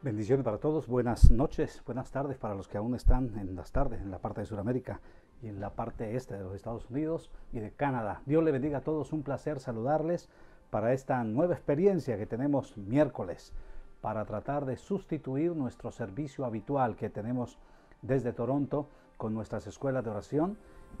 Bendiciones para todos, buenas noches, buenas tardes para los que aún están en las tardes en la parte de Sudamérica y en la parte este de los Estados Unidos y de Canadá. Dios le bendiga a todos, un placer saludarles para esta nueva experiencia que tenemos miércoles para tratar de sustituir nuestro servicio habitual que tenemos desde Toronto con nuestras escuelas de oración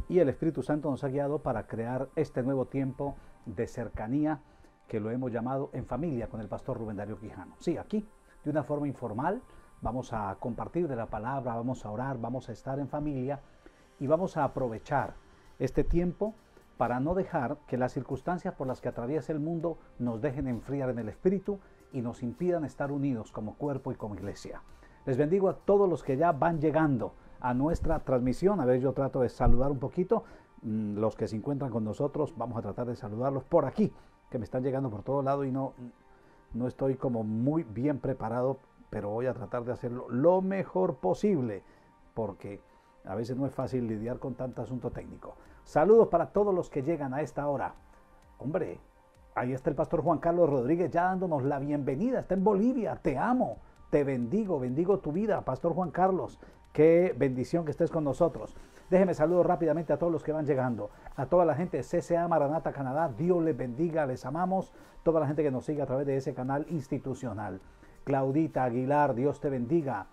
y el Espíritu Santo nos ha guiado para crear este nuevo tiempo de cercanía que lo hemos llamado en familia con el pastor Rubén Darío Quijano. Sí, aquí de una forma informal, vamos a compartir de la palabra, vamos a orar, vamos a estar en familia y vamos a aprovechar este tiempo para no dejar que las circunstancias por las que atraviesa el mundo nos dejen enfriar en el espíritu y nos impidan estar unidos como cuerpo y como iglesia. Les bendigo a todos los que ya van llegando a nuestra transmisión. A ver, yo trato de saludar un poquito. Mm, los que se encuentran con nosotros, vamos a tratar de saludarlos por aquí, que me están llegando por todo lado y no no estoy como muy bien preparado, pero voy a tratar de hacerlo lo mejor posible, porque a veces no es fácil lidiar con tanto asunto técnico. Saludos para todos los que llegan a esta hora. Hombre, ahí está el pastor Juan Carlos Rodríguez ya dándonos la bienvenida. Está en Bolivia, te amo, te bendigo, bendigo tu vida, pastor Juan Carlos. Qué bendición que estés con nosotros. Déjeme saludos rápidamente a todos los que van llegando. A toda la gente de CCA Maranata Canadá, Dios les bendiga, les amamos. Toda la gente que nos sigue a través de ese canal institucional. Claudita Aguilar, Dios te bendiga.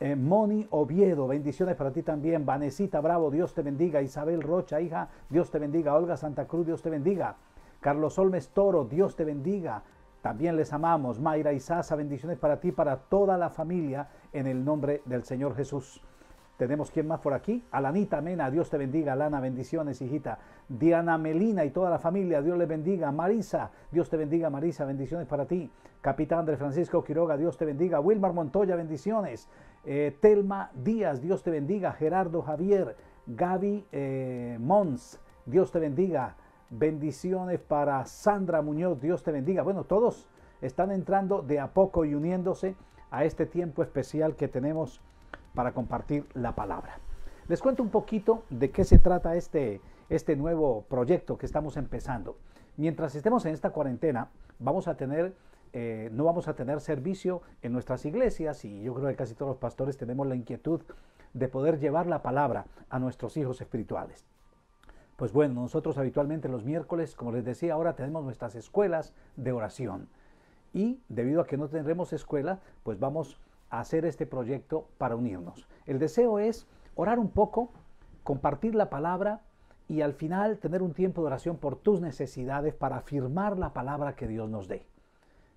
Eh, Moni Oviedo, bendiciones para ti también. Vanesita Bravo, Dios te bendiga. Isabel Rocha, hija, Dios te bendiga. Olga Santa Cruz, Dios te bendiga. Carlos Olmes Toro, Dios te bendiga. También les amamos. Mayra Isaza, bendiciones para ti, para toda la familia, en el nombre del Señor Jesús. Tenemos quién más por aquí. Alanita Mena, Dios te bendiga. Alana, bendiciones, hijita. Diana Melina y toda la familia, Dios les bendiga. Marisa, Dios te bendiga, Marisa, bendiciones para ti. Capitán Andrés Francisco Quiroga, Dios te bendiga. Wilmar Montoya, bendiciones. Eh, Telma Díaz, Dios te bendiga. Gerardo Javier, Gaby eh, Mons, Dios te bendiga. Bendiciones para Sandra Muñoz, Dios te bendiga. Bueno, todos están entrando de a poco y uniéndose a este tiempo especial que tenemos para compartir la palabra. Les cuento un poquito de qué se trata este, este nuevo proyecto que estamos empezando. Mientras estemos en esta cuarentena, vamos a tener eh, no vamos a tener servicio en nuestras iglesias y yo creo que casi todos los pastores tenemos la inquietud de poder llevar la palabra a nuestros hijos espirituales. Pues bueno, nosotros habitualmente los miércoles, como les decía, ahora tenemos nuestras escuelas de oración. Y debido a que no tendremos escuela, pues vamos hacer este proyecto para unirnos. El deseo es orar un poco, compartir la palabra y al final tener un tiempo de oración por tus necesidades para afirmar la palabra que Dios nos dé.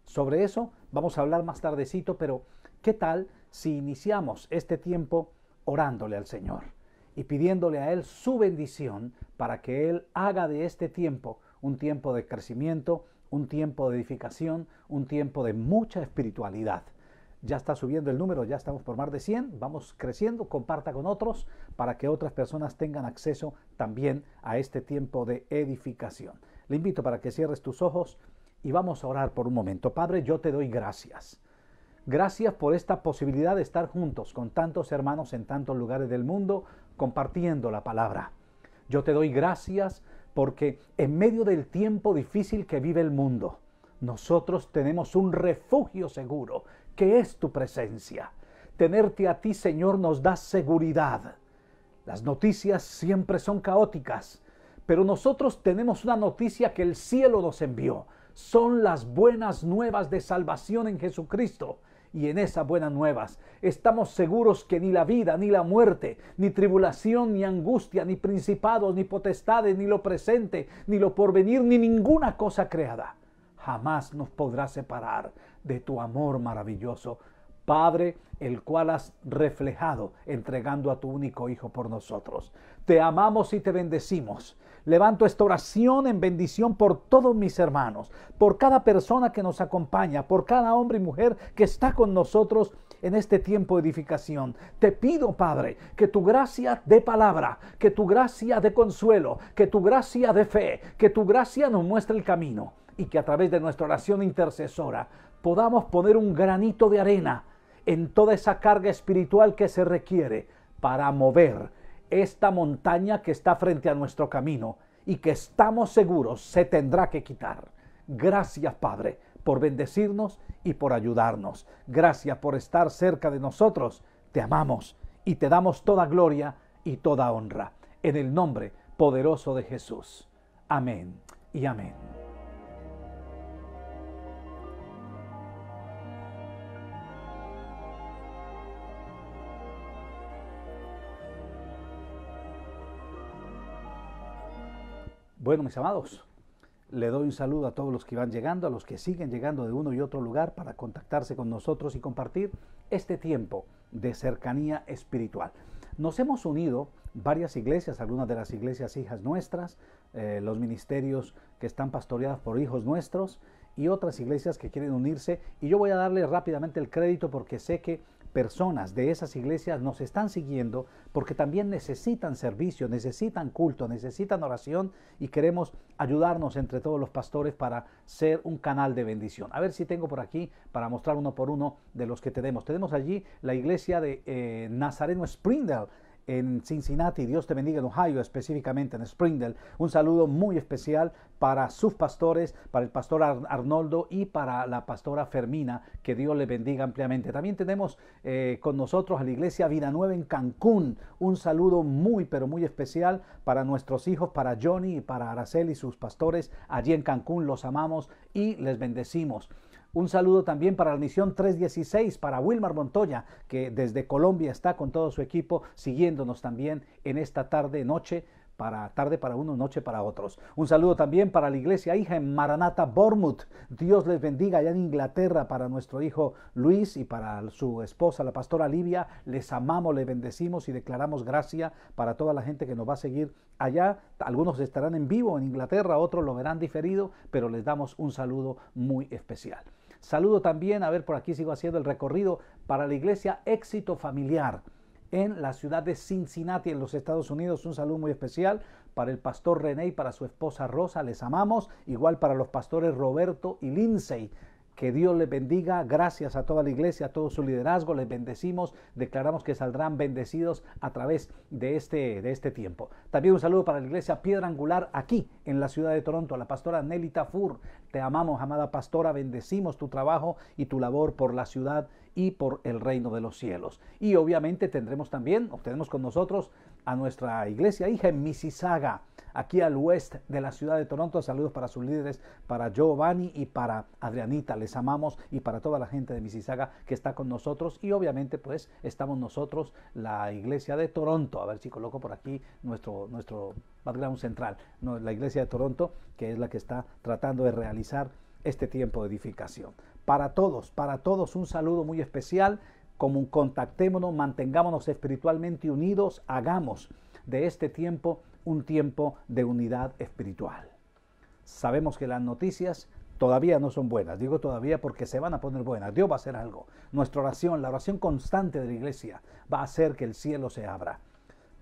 Sobre eso vamos a hablar más tardecito, pero ¿qué tal si iniciamos este tiempo orándole al Señor y pidiéndole a Él su bendición para que Él haga de este tiempo un tiempo de crecimiento, un tiempo de edificación, un tiempo de mucha espiritualidad? ya está subiendo el número, ya estamos por más de 100, vamos creciendo, comparta con otros para que otras personas tengan acceso también a este tiempo de edificación. Le invito para que cierres tus ojos y vamos a orar por un momento. Padre, yo te doy gracias. Gracias por esta posibilidad de estar juntos con tantos hermanos en tantos lugares del mundo compartiendo la palabra. Yo te doy gracias porque en medio del tiempo difícil que vive el mundo, nosotros tenemos un refugio seguro que es tu presencia. Tenerte a ti, Señor, nos da seguridad. Las noticias siempre son caóticas, pero nosotros tenemos una noticia que el cielo nos envió. Son las buenas nuevas de salvación en Jesucristo. Y en esas buenas nuevas estamos seguros que ni la vida, ni la muerte, ni tribulación, ni angustia, ni principados, ni potestades, ni lo presente, ni lo porvenir, ni ninguna cosa creada, jamás nos podrá separar de tu amor maravilloso, Padre, el cual has reflejado entregando a tu único Hijo por nosotros. Te amamos y te bendecimos. Levanto esta oración en bendición por todos mis hermanos, por cada persona que nos acompaña, por cada hombre y mujer que está con nosotros en este tiempo de edificación. Te pido, Padre, que tu gracia de palabra, que tu gracia de consuelo, que tu gracia de fe, que tu gracia nos muestre el camino y que a través de nuestra oración intercesora podamos poner un granito de arena en toda esa carga espiritual que se requiere para mover esta montaña que está frente a nuestro camino y que estamos seguros se tendrá que quitar. Gracias Padre por bendecirnos y por ayudarnos. Gracias por estar cerca de nosotros. Te amamos y te damos toda gloria y toda honra. En el nombre poderoso de Jesús. Amén y amén. Bueno, mis amados, le doy un saludo a todos los que van llegando, a los que siguen llegando de uno y otro lugar para contactarse con nosotros y compartir este tiempo de cercanía espiritual. Nos hemos unido varias iglesias, algunas de las iglesias hijas nuestras, eh, los ministerios que están pastoreadas por hijos nuestros y otras iglesias que quieren unirse. Y yo voy a darle rápidamente el crédito porque sé que personas de esas iglesias nos están siguiendo porque también necesitan servicio, necesitan culto, necesitan oración y queremos ayudarnos entre todos los pastores para ser un canal de bendición. A ver si tengo por aquí para mostrar uno por uno de los que tenemos. Tenemos allí la iglesia de eh, Nazareno Springdale en Cincinnati. Dios te bendiga en Ohio, específicamente en Springdale. Un saludo muy especial para sus pastores, para el pastor Arnoldo y para la pastora Fermina. Que Dios le bendiga ampliamente. También tenemos eh, con nosotros a la iglesia Vida Nueva en Cancún. Un saludo muy, pero muy especial para nuestros hijos, para Johnny y para Araceli y sus pastores allí en Cancún. Los amamos y les bendecimos. Un saludo también para la misión 316, para Wilmar Montoya, que desde Colombia está con todo su equipo siguiéndonos también en esta tarde, noche, para tarde para unos, noche para otros. Un saludo también para la iglesia hija en Maranata, Bournemouth. Dios les bendiga allá en Inglaterra para nuestro hijo Luis y para su esposa, la pastora Livia. Les amamos, les bendecimos y declaramos gracia para toda la gente que nos va a seguir allá. Algunos estarán en vivo en Inglaterra, otros lo verán diferido, pero les damos un saludo muy especial. Saludo también, a ver, por aquí sigo haciendo el recorrido para la iglesia Éxito Familiar en la ciudad de Cincinnati, en los Estados Unidos. Un saludo muy especial para el pastor René y para su esposa Rosa. Les amamos. Igual para los pastores Roberto y Lindsay. Que Dios les bendiga. Gracias a toda la iglesia, a todo su liderazgo. Les bendecimos. Declaramos que saldrán bendecidos a través de este, de este tiempo. También un saludo para la iglesia Piedra Angular aquí en la ciudad de Toronto, a la pastora Nelly Fur. Te amamos, amada pastora. Bendecimos tu trabajo y tu labor por la ciudad y por el reino de los cielos. Y obviamente tendremos también, obtenemos con nosotros a nuestra iglesia hija en Mississauga, aquí al oeste de la ciudad de Toronto. Saludos para sus líderes, para Giovanni y para Adrianita. Les amamos y para toda la gente de Mississauga que está con nosotros. Y obviamente pues estamos nosotros, la iglesia de Toronto. A ver si coloco por aquí nuestro, nuestro background central. la iglesia de Toronto, que es la que está tratando de realizar este tiempo de edificación para todos, para todos un saludo muy especial. Como contactémonos, mantengámonos espiritualmente unidos, hagamos de este tiempo un tiempo de unidad espiritual. Sabemos que las noticias todavía no son buenas. Digo todavía porque se van a poner buenas. Dios va a hacer algo. Nuestra oración, la oración constante de la iglesia, va a hacer que el cielo se abra.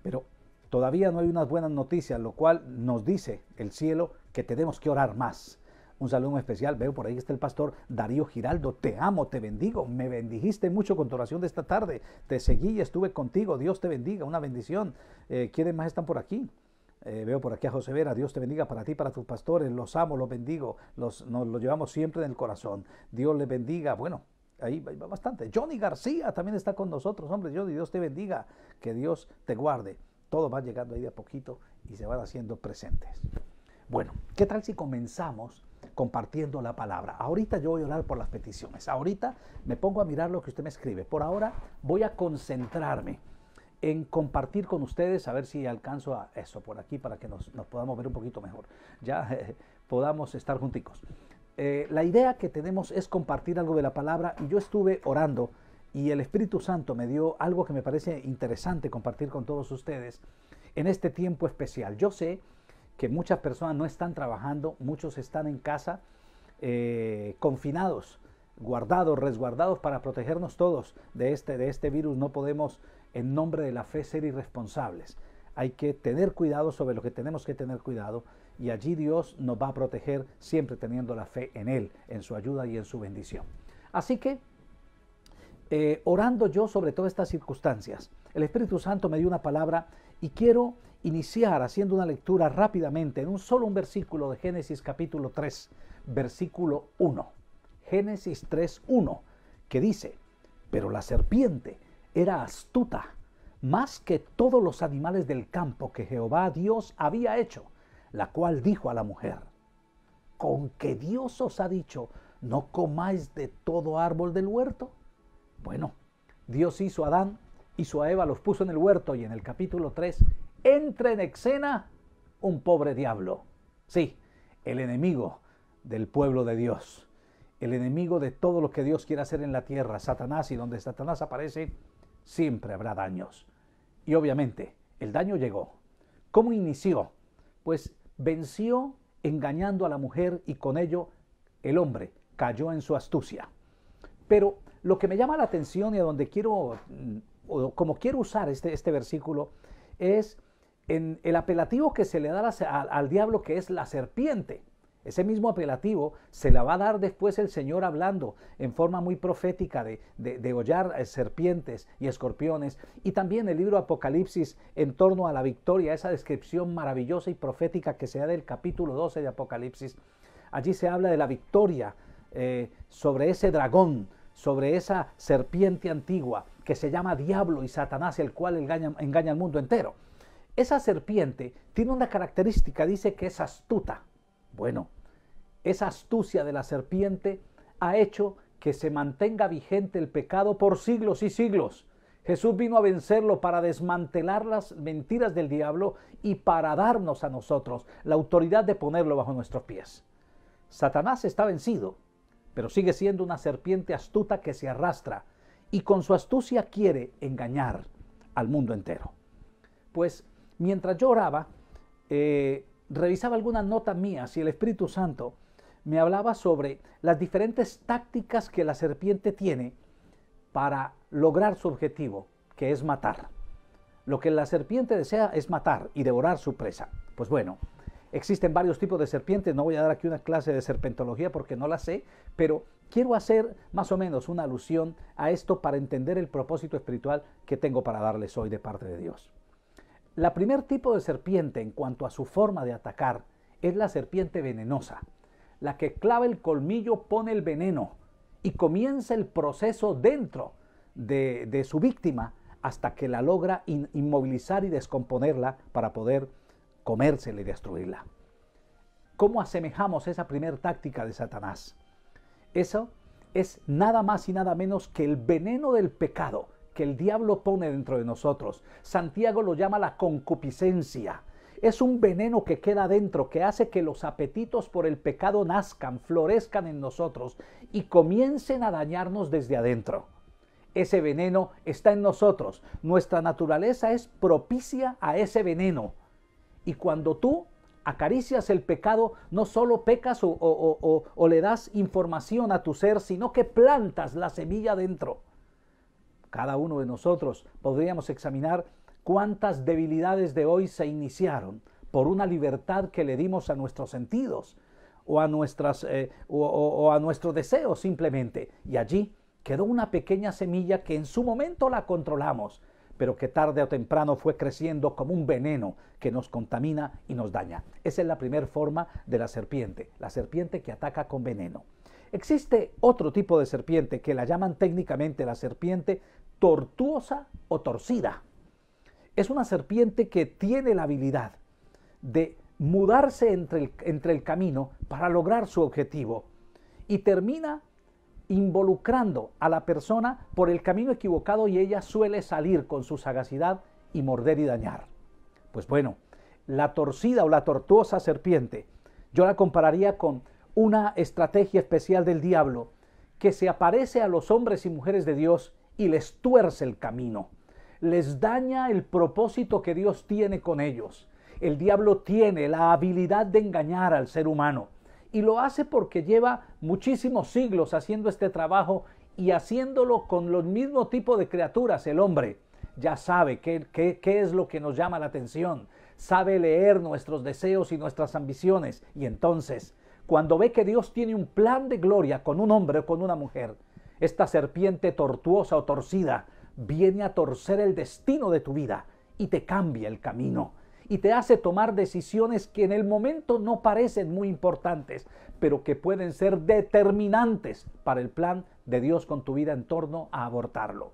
Pero todavía no hay unas buenas noticias, lo cual nos dice el cielo que tenemos que orar más. Un saludo especial. Veo por ahí que está el pastor Darío Giraldo. Te amo, te bendigo. Me bendijiste mucho con tu oración de esta tarde. Te seguí y estuve contigo. Dios te bendiga. Una bendición. Eh, ¿Quiénes más están por aquí? Eh, veo por aquí a José Vera, Dios te bendiga para ti, para tus pastores, los amo, los bendigo, los, nos los llevamos siempre en el corazón. Dios les bendiga. Bueno, ahí va bastante. Johnny García también está con nosotros, hombre, Johnny, Dios te bendiga, que Dios te guarde. Todo va llegando ahí de a poquito y se van haciendo presentes. Bueno, ¿qué tal si comenzamos compartiendo la palabra. Ahorita yo voy a orar por las peticiones. Ahorita me pongo a mirar lo que usted me escribe. Por ahora voy a concentrarme en compartir con ustedes, a ver si alcanzo a eso por aquí para que nos, podamos ver un poquito mejor, ya eh, podamos estar junticos. Eh, la idea que tenemos es compartir algo de la palabra y yo estuve orando y el Espíritu Santo me dio algo que me parece interesante compartir con todos ustedes en este tiempo especial. Yo sé que muchas personas no están trabajando, muchos están en casa eh, confinados, guardados, resguardados para protegernos todos de este, de este virus. No podemos, en nombre de la fe, ser irresponsables. Hay que tener cuidado sobre lo que tenemos que tener cuidado y allí Dios nos va a proteger siempre teniendo la fe en Él, en su ayuda y en su bendición. Así que eh, orando yo sobre todas estas circunstancias, el Espíritu Santo me dio una palabra y quiero iniciar haciendo una lectura rápidamente en un solo versículo de Génesis capítulo 3, versículo 1. Génesis 3, 1, que dice, pero la serpiente era astuta más que todos los animales del campo que Jehová Dios había hecho, la cual dijo a la mujer, con que Dios os ha dicho, no comáis de todo árbol del huerto. Bueno, Dios hizo a Adán, hizo a Eva, los puso en el huerto y en el capítulo 3 entra en escena un pobre diablo. Sí, el enemigo del pueblo de Dios, el enemigo de todo lo que Dios quiere hacer en la tierra, Satanás, y donde Satanás aparece, siempre habrá daños. Y obviamente, el daño llegó. ¿Cómo inició? Pues venció engañando a la mujer y con ello el hombre cayó en su astucia. Pero lo que me llama la atención y a donde quiero, mm, como quiero usar este, este versículo, es en el apelativo que se le da al, diablo, que es la serpiente. Ese mismo apelativo se la va a dar después el Señor hablando en forma muy profética de, de, eh, serpientes y escorpiones. Y también el libro Apocalipsis en torno a la victoria, esa descripción maravillosa y profética que se da del capítulo 12 de Apocalipsis. Allí se habla de la victoria eh, sobre ese dragón, sobre esa serpiente antigua que se llama diablo y Satanás, el cual engaña, el al mundo entero. Esa serpiente tiene una característica, dice que es astuta. Bueno, esa astucia de la serpiente ha hecho que se mantenga vigente el pecado por siglos y siglos. Jesús vino a vencerlo para desmantelar las mentiras del diablo y para darnos a nosotros la autoridad de ponerlo bajo nuestros pies. Satanás está vencido, pero sigue siendo una serpiente astuta que se arrastra y con su astucia quiere engañar al mundo entero. Pues mientras yo oraba, eh, revisaba algunas notas mías y el Espíritu Santo me hablaba sobre las diferentes tácticas que la serpiente tiene para lograr su objetivo, que es matar. Lo que la serpiente desea es matar y devorar su presa. Pues bueno, Existen varios tipos de serpientes, no voy a dar aquí una clase de serpentología porque no la sé, pero quiero hacer más o menos una alusión a esto para entender el propósito espiritual que tengo para darles hoy de parte de Dios. La primer tipo de serpiente en cuanto a su forma de atacar es la serpiente venenosa, la que clava el colmillo, pone el veneno y comienza el proceso dentro de, su víctima hasta que la logra inmovilizar y descomponerla para poder comérsela y destruirla. ¿Cómo asemejamos esa primer táctica de Satanás? Eso es nada más y nada menos que el veneno del pecado que el diablo pone dentro de nosotros. Santiago lo llama la concupiscencia. Es un veneno que queda dentro, que hace que los apetitos por el pecado nazcan, florezcan en nosotros y comiencen a dañarnos desde adentro. Ese veneno está en nosotros. Nuestra naturaleza es propicia a ese veneno. Y cuando tú acaricias el pecado, no solo pecas o, le das información a tu ser, sino que plantas la semilla dentro. Cada uno de nosotros podríamos examinar cuántas debilidades de hoy se iniciaron por una libertad que le dimos a nuestros sentidos o a, nuestras, eh, o a nuestro deseo simplemente. Y allí quedó una pequeña semilla que en su momento la controlamos, pero que tarde o temprano fue creciendo como un veneno que nos contamina y nos daña. Esa es la primera forma de la serpiente, la serpiente que ataca con veneno. Existe otro tipo de serpiente que la llaman técnicamente la serpiente tortuosa o torcida. Es una serpiente que tiene la habilidad de mudarse entre el, entre el camino para lograr su objetivo y termina involucrando a la persona por el camino equivocado y ella suele salir con su sagacidad y morder y dañar. Pues bueno, la torcida o la tortuosa serpiente, yo la compararía con una estrategia especial del diablo que se aparece a los hombres y mujeres de Dios y les tuerce el camino, les daña el propósito que Dios tiene con ellos. El diablo tiene la habilidad de engañar al ser humano y lo hace porque lleva muchísimos siglos haciendo este trabajo y haciéndolo con los mismo tipo de criaturas. El hombre ya sabe qué, qué, es lo que nos llama la atención, sabe leer nuestros deseos y nuestras ambiciones y entonces, cuando ve que Dios tiene un plan de gloria con un hombre o con una mujer, esta serpiente tortuosa o torcida viene a torcer el destino de tu vida y te cambia el camino y te hace tomar decisiones que en el momento no parecen muy importantes, pero que pueden ser determinantes para el plan de Dios con tu vida en torno a abortarlo.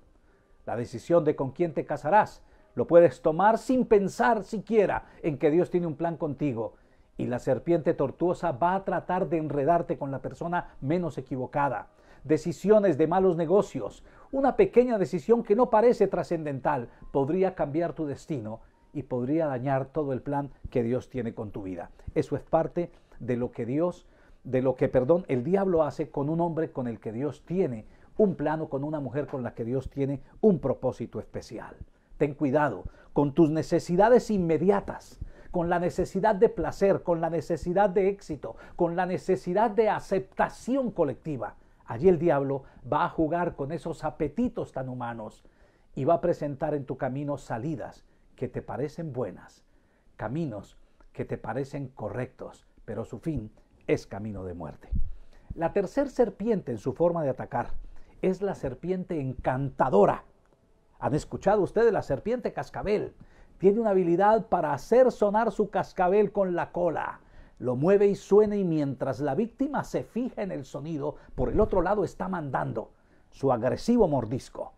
La decisión de con quién te casarás lo puedes tomar sin pensar siquiera en que Dios tiene un plan contigo. Y la serpiente tortuosa va a tratar de enredarte con la persona menos equivocada. Decisiones de malos negocios. Una pequeña decisión que no parece trascendental podría cambiar tu destino y podría dañar todo el plan que Dios tiene con tu vida. Eso es parte de lo que Dios, de lo que, perdón, el diablo hace con un hombre con el que Dios tiene un plano, con una mujer con la que Dios tiene un propósito especial. Ten cuidado con tus necesidades inmediatas, con la necesidad de placer, con la necesidad de éxito, con la necesidad de aceptación colectiva. Allí el diablo va a jugar con esos apetitos tan humanos y va a presentar en tu camino salidas que te parecen buenas, caminos que te parecen correctos, pero su fin es camino de muerte. La tercer serpiente en su forma de atacar es la serpiente encantadora. ¿Han escuchado ustedes la serpiente cascabel? Tiene una habilidad para hacer sonar su cascabel con la cola. Lo mueve y suena y mientras la víctima se fija en el sonido, por el otro lado está mandando su agresivo mordisco.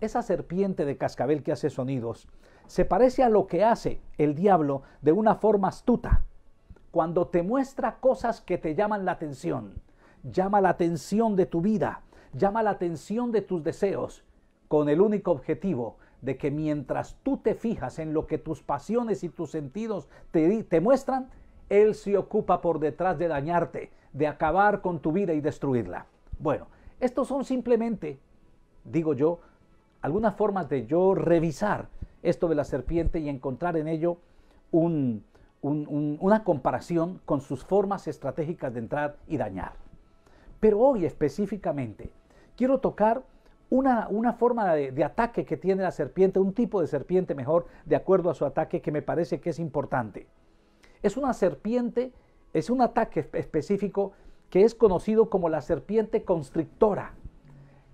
Esa serpiente de cascabel que hace sonidos se parece a lo que hace el diablo de una forma astuta. Cuando te muestra cosas que te llaman la atención, llama la atención de tu vida, llama la atención de tus deseos, con el único objetivo de que mientras tú te fijas en lo que tus pasiones y tus sentidos te, te muestran, Él se ocupa por detrás de dañarte, de acabar con tu vida y destruirla. Bueno, estos son simplemente, digo yo, algunas formas de yo revisar esto de la serpiente y encontrar en ello una comparación con sus formas estratégicas de entrar y dañar. Pero hoy específicamente quiero tocar una, forma de, de, ataque que tiene la serpiente, un tipo de serpiente mejor, de acuerdo a su ataque, que me parece que es importante. Es una serpiente, es un ataque específico que es conocido como la serpiente constrictora.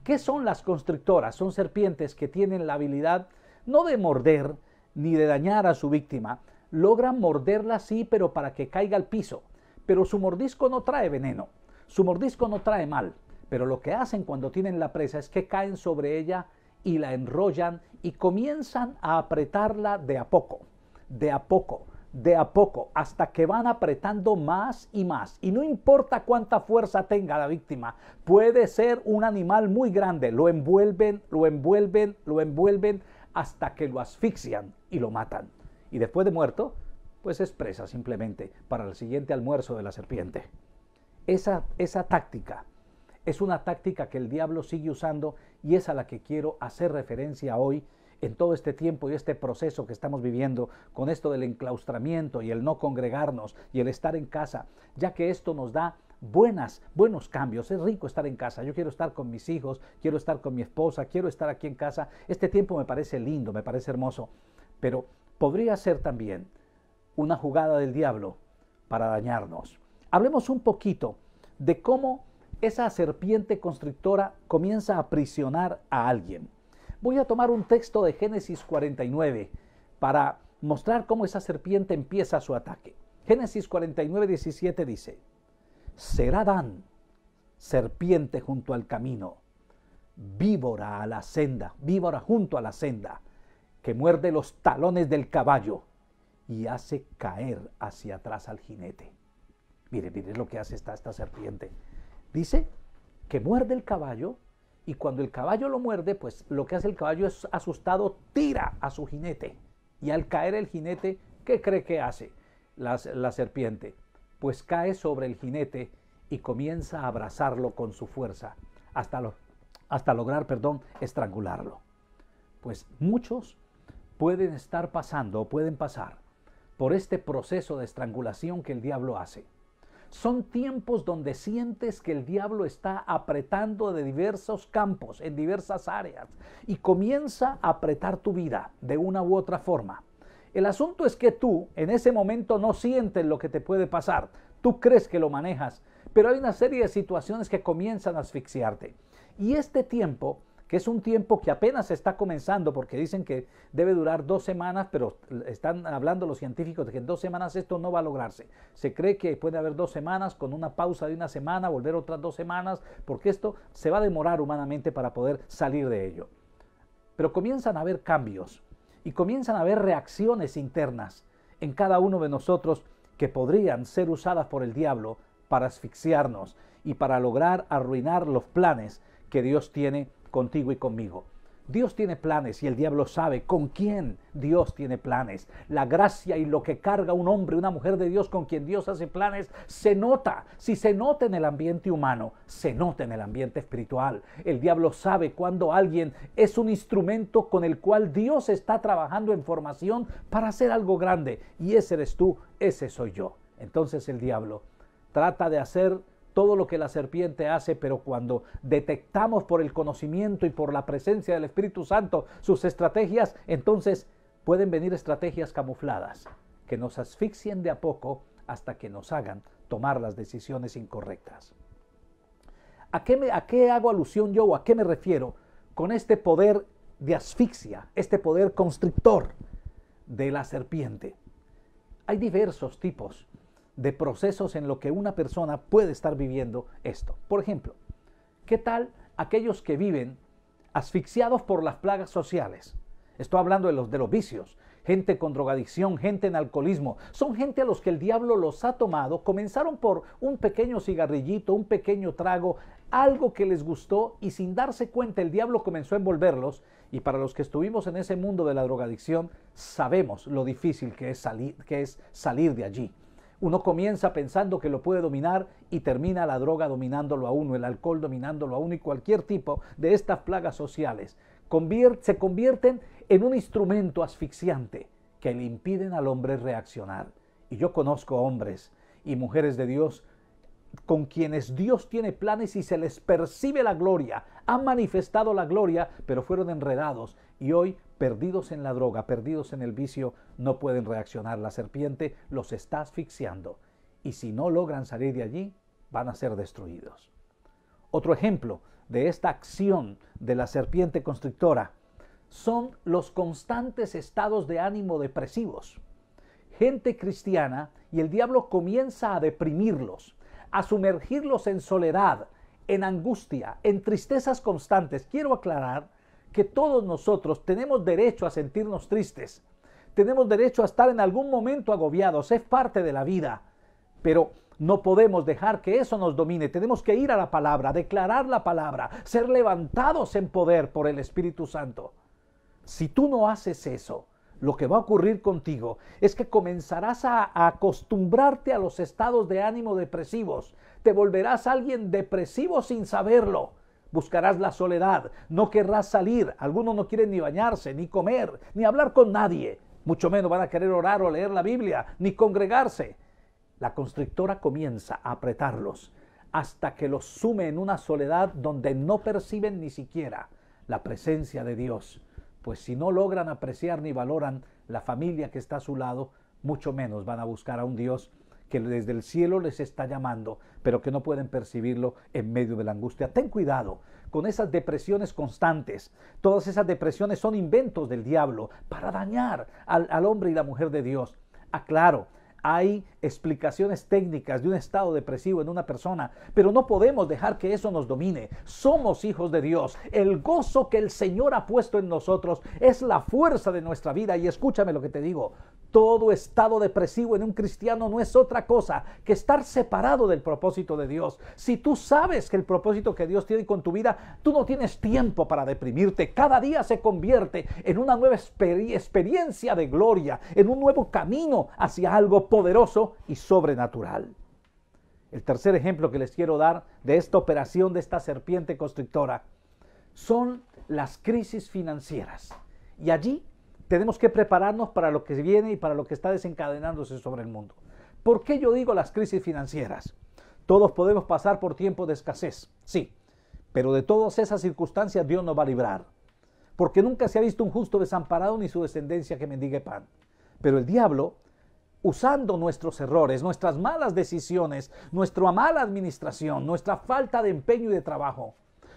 ¿Qué son las constrictoras? Son serpientes que tienen la habilidad no de morder ni de dañar a su víctima, logran morderla sí, pero para que caiga al piso. Pero su mordisco no trae veneno, su mordisco no trae mal, pero lo que hacen cuando tienen la presa es que caen sobre ella y la enrollan y comienzan a apretarla de a poco, de a poco, de a poco, hasta que van apretando más y más. Y no importa cuánta fuerza tenga la víctima, puede ser un animal muy grande, lo envuelven, lo envuelven, lo envuelven hasta que lo asfixian y lo matan. Y después de muerto, pues es presa simplemente para el siguiente almuerzo de la serpiente. Esa, esa táctica es una táctica que el diablo sigue usando y es a la que quiero hacer referencia hoy en todo este tiempo y este proceso que estamos viviendo con esto del enclaustramiento y el no congregarnos y el estar en casa, ya que esto nos da buenas, buenos cambios. Es rico estar en casa. Yo quiero estar con mis hijos, quiero estar con mi esposa, quiero estar aquí en casa. Este tiempo me parece lindo, me parece hermoso, pero podría ser también una jugada del diablo para dañarnos. Hablemos un poquito de cómo esa serpiente constrictora comienza a prisionar a alguien. Voy a tomar un texto de Génesis 49 para mostrar cómo esa serpiente empieza su ataque. Génesis 49, 17 dice, será Dan, serpiente junto al camino, víbora a la senda, víbora junto a la senda, que muerde los talones del caballo y hace caer hacia atrás al jinete. Mire, mire lo que hace esta, serpiente. Dice que muerde el caballo y cuando el caballo lo muerde, pues lo que hace el caballo es asustado, tira a su jinete. Y al caer el jinete, ¿qué cree que hace la serpiente? pues cae sobre el jinete y comienza a abrazarlo con su fuerza, hasta, hasta lograr, perdón, estrangularlo. Pues muchos pueden estar pasando o pueden pasar por este proceso de estrangulación que el diablo hace. Son tiempos donde sientes que el diablo está apretando de diversos campos, en diversas áreas, y comienza a apretar tu vida de una u otra forma. El asunto es que tú en ese momento no sientes lo que te puede pasar, tú crees que lo manejas, pero hay una serie de situaciones que comienzan a asfixiarte. Y este tiempo, que es un tiempo que apenas está comenzando, porque dicen que debe durar dos semanas, pero están hablando los científicos de que en dos semanas esto no va a lograrse. Se cree que puede haber dos semanas, con una pausa de una semana, volver otras dos semanas, porque esto se va a demorar humanamente para poder salir de ello. Pero comienzan a haber cambios y comienzan a haber reacciones internas en cada uno de nosotros que podrían ser usadas por el diablo para asfixiarnos y para lograr arruinar los planes que Dios tiene contigo y conmigo. Dios tiene planes y el diablo sabe con quién Dios tiene planes. La gracia y lo que carga un hombre, una mujer de Dios con quien Dios hace planes, se nota. Si se nota en el ambiente humano, se nota en el ambiente espiritual. El diablo sabe cuando alguien es un instrumento con el cual Dios está trabajando en formación para hacer algo grande. Y ese eres tú, ese soy yo. Entonces el diablo trata de hacer todo lo que la serpiente hace, pero cuando detectamos por el conocimiento y por la presencia del Espíritu Santo sus estrategias, entonces pueden venir estrategias camufladas que nos asfixien de a poco hasta que nos hagan tomar las decisiones incorrectas. ¿A qué, me, ¿A qué hago alusión yo o a qué me refiero con este poder de asfixia, este poder constrictor de la serpiente? Hay diversos tipos de procesos en lo que una persona puede estar viviendo esto. Por ejemplo, ¿qué tal aquellos que viven asfixiados por las plagas sociales? Estoy hablando de los, de los vicios, gente con drogadicción, gente en alcoholismo. Son gente a los que el diablo los ha tomado. Comenzaron por un pequeño cigarrillito, un pequeño trago, algo que les gustó y sin darse cuenta el diablo comenzó a envolverlos. Y para los que estuvimos en ese mundo de la drogadicción, sabemos lo difícil que es salir, que es salir de allí. Uno comienza pensando que lo puede dominar y termina la droga dominándolo a uno, el alcohol dominándolo a uno y cualquier tipo de estas plagas sociales. se convierten en un instrumento asfixiante que le impiden al hombre reaccionar. Y yo conozco hombres y mujeres de Dios con quienes Dios tiene planes y se les percibe la gloria, han manifestado la gloria, pero fueron enredados y hoy perdidos en la droga, perdidos en el vicio, no pueden reaccionar. La serpiente los está asfixiando y si no logran salir de allí, van a ser destruidos. Otro ejemplo de esta acción de la serpiente constrictora son los constantes estados de ánimo depresivos. Gente cristiana y el diablo comienza a deprimirlos, a sumergirlos en soledad, en angustia, en tristezas constantes. Quiero aclarar que todos nosotros tenemos derecho a sentirnos tristes, tenemos derecho a estar en algún momento agobiados, es parte de la vida, pero no podemos dejar que eso nos domine, tenemos que ir a la palabra, declarar la palabra, ser levantados en poder por el Espíritu Santo. Si tú no haces eso, lo que va a ocurrir contigo es que comenzarás a, acostumbrarte a los estados de ánimo depresivos. Te volverás alguien depresivo sin saberlo buscarás la soledad, no querrás salir, algunos no quieren ni bañarse, ni comer, ni hablar con nadie, mucho menos van a querer orar o leer la Biblia, ni congregarse. La constrictora comienza a apretarlos hasta que los sume en una soledad donde no perciben ni siquiera la presencia de Dios, pues si no logran apreciar ni valoran la familia que está a su lado, mucho menos van a buscar a un Dios que desde el cielo les está llamando, pero que no pueden percibirlo en medio de la angustia. Ten cuidado con esas depresiones constantes. Todas esas depresiones son inventos del diablo para dañar al, hombre y la mujer de Dios. Aclaro, hay explicaciones técnicas de un estado depresivo en una persona, pero no podemos dejar que eso nos domine. Somos hijos de Dios. El gozo que el Señor ha puesto en nosotros es la fuerza de nuestra vida. Y escúchame lo que te digo, todo estado depresivo en un cristiano no es otra cosa que estar separado del propósito de Dios. Si tú sabes que el propósito que Dios tiene con tu vida, tú no tienes tiempo para deprimirte. Cada día se convierte en una nueva experiencia de gloria, en un nuevo camino hacia algo poderoso y sobrenatural. El tercer ejemplo que les quiero dar de esta operación de esta serpiente constrictora son las crisis financieras. Y allí tenemos que prepararnos para lo que viene y para lo que está desencadenándose sobre el mundo. ¿Por qué yo digo las crisis financieras? Todos podemos pasar por tiempos de escasez, sí, pero de todas esas circunstancias Dios nos va a librar, porque nunca se ha visto un justo desamparado ni su descendencia que mendigue pan. Pero el diablo, usando nuestros errores, nuestras malas decisiones, nuestra mala administración, nuestra falta de empeño y de trabajo,